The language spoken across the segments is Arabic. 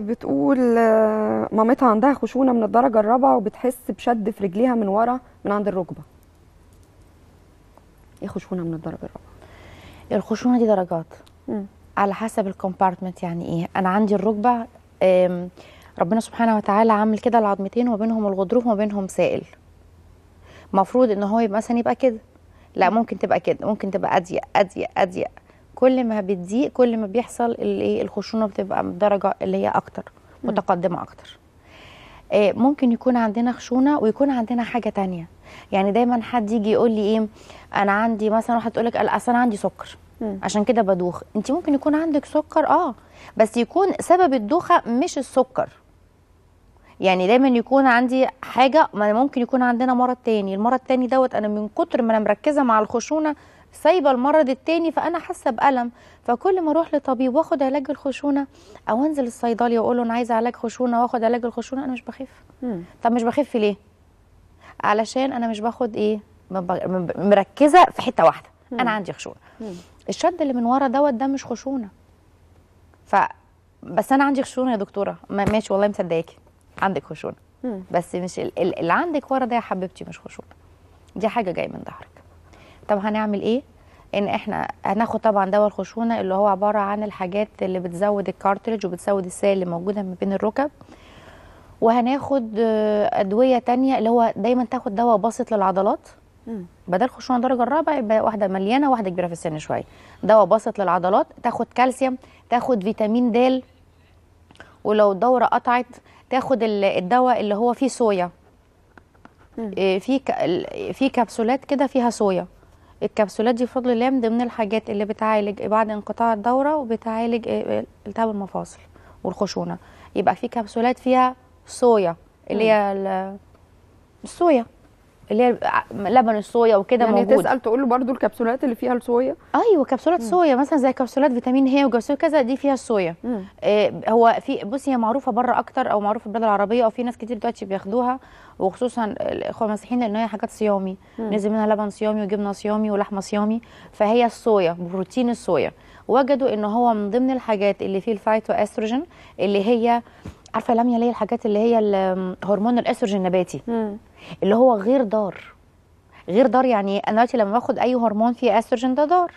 بتقول آه، مامتها عندها خشونه من الدرجه الرابعه وبتحس بشد في رجليها من ورا من عند الركبه ايه خشونه من الدرجه الرابعه الخشونه دي درجات م. على حسب الكومبارتمنت يعني ايه انا عندي الركبه ربنا سبحانه وتعالى عامل كده العظمتين وما بينهم الغضروف وما بينهم سائل المفروض ان هو يبقى مثلا يبقى كده لا ممكن تبقى كده ممكن تبقى اضيق اضيق اضيق كل ما بتضيق كل ما بيحصل الايه الخشونه بتبقى بدرجه اللي هي اكتر متقدمه اكتر آه، ممكن يكون عندنا خشونه ويكون عندنا حاجه تانية يعني دايما حد يجي يقول لي ايه انا عندي مثلا واحد تقول لك اصل انا عندي سكر عشان كده بدوخ انت ممكن يكون عندك سكر اه بس يكون سبب الدوخه مش السكر يعني دايما يكون عندي حاجه ما ممكن يكون عندنا مرض تاني المرض التاني دوت انا من كتر ما انا مركزه مع الخشونه سايبه المرض التاني فانا حاسه بالم فكل ما اروح لطبيب واخد علاج الخشونه او انزل الصيدلي واقول له انا عايزه علاج خشونه واخد علاج الخشونه انا مش بخف طب مش بخف ليه علشان انا مش باخد ايه مركزه في حته واحده مم. انا عندي خشونه مم. الشد اللي من ورا دوت ده مش خشونه ف بس انا عندي خشونه يا دكتوره ماشي والله مصدقاكي عندك خشونه بس مش اللي عندك ورا ده يا حبيبتي مش خشونه دي حاجه جايه من ظهرك طب هنعمل ايه ان احنا هناخد طبعا دواء الخشونه اللي هو عباره عن الحاجات اللي بتزود الكارتريج وبتزود السائل اللي موجوده ما بين الركب وهناخد ادويه تانية اللي هو دايما تاخد دواء باسط للعضلات بدل خشونه درجه الرابعه يبقى واحده مليانه واحده كبيره في السن شويه دواء باسط للعضلات تاخد كالسيوم تاخد فيتامين د ولو الدوره قطعت تاخد الدواء اللي هو فيه صويا آه، في في كبسولات كده فيها صويا الكبسولات دي بفضل الله من ضمن الحاجات اللي بتعالج بعد انقطاع الدوره وبتعالج آه، آه، التهاب المفاصل والخشونه يبقى في كبسولات فيها صويا اللي هي الصويا اللي هي آه، لبن الصويا وكده يعني موجود تسال تقول له برده الكبسولات اللي فيها الصويا ايوه كبسولات صويا مثلا زي كبسولات فيتامين هي وكبسولات كذا دي فيها الصويا إيه هو في بصي هي معروفه بره اكتر او معروفه في البلاد العربيه او في ناس كتير دلوقتي بياخدوها وخصوصا الاخوه المسيحيين لان هي حاجات صيامي نزل منها لبن صيامي وجبنه صيامي ولحمه صيامي فهي الصويا بروتين الصويا وجدوا ان هو من ضمن الحاجات اللي فيه الفايتو استروجين اللي هي عارفه لاميا ليه الحاجات اللي هي هرمون الاستروجين النباتي اللي هو غير ضار غير ضار يعني انا دلوقتي لما باخد اي هرمون فيه استروجين ده ضار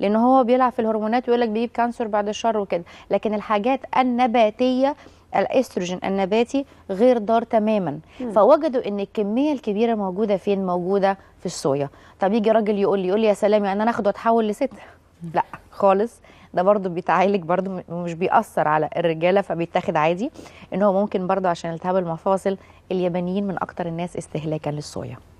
لان هو بيلعب في الهرمونات ويقول لك بيجيب كانسر بعد الشر وكده لكن الحاجات النباتيه الاستروجين النباتي غير ضار تماما مم. فوجدوا ان الكميه الكبيره موجوده فين موجوده في الصويا طب يجي راجل يقول لي يقول لي يا سلام يعني انا اخده اتحول لست لا خالص ده برضو بيتعالج برضو مش بيأثر على الرجاله فبيتاخد عادي ان هو ممكن برضو عشان التهاب المفاصل اليابانيين من اكتر الناس استهلاكا للصويا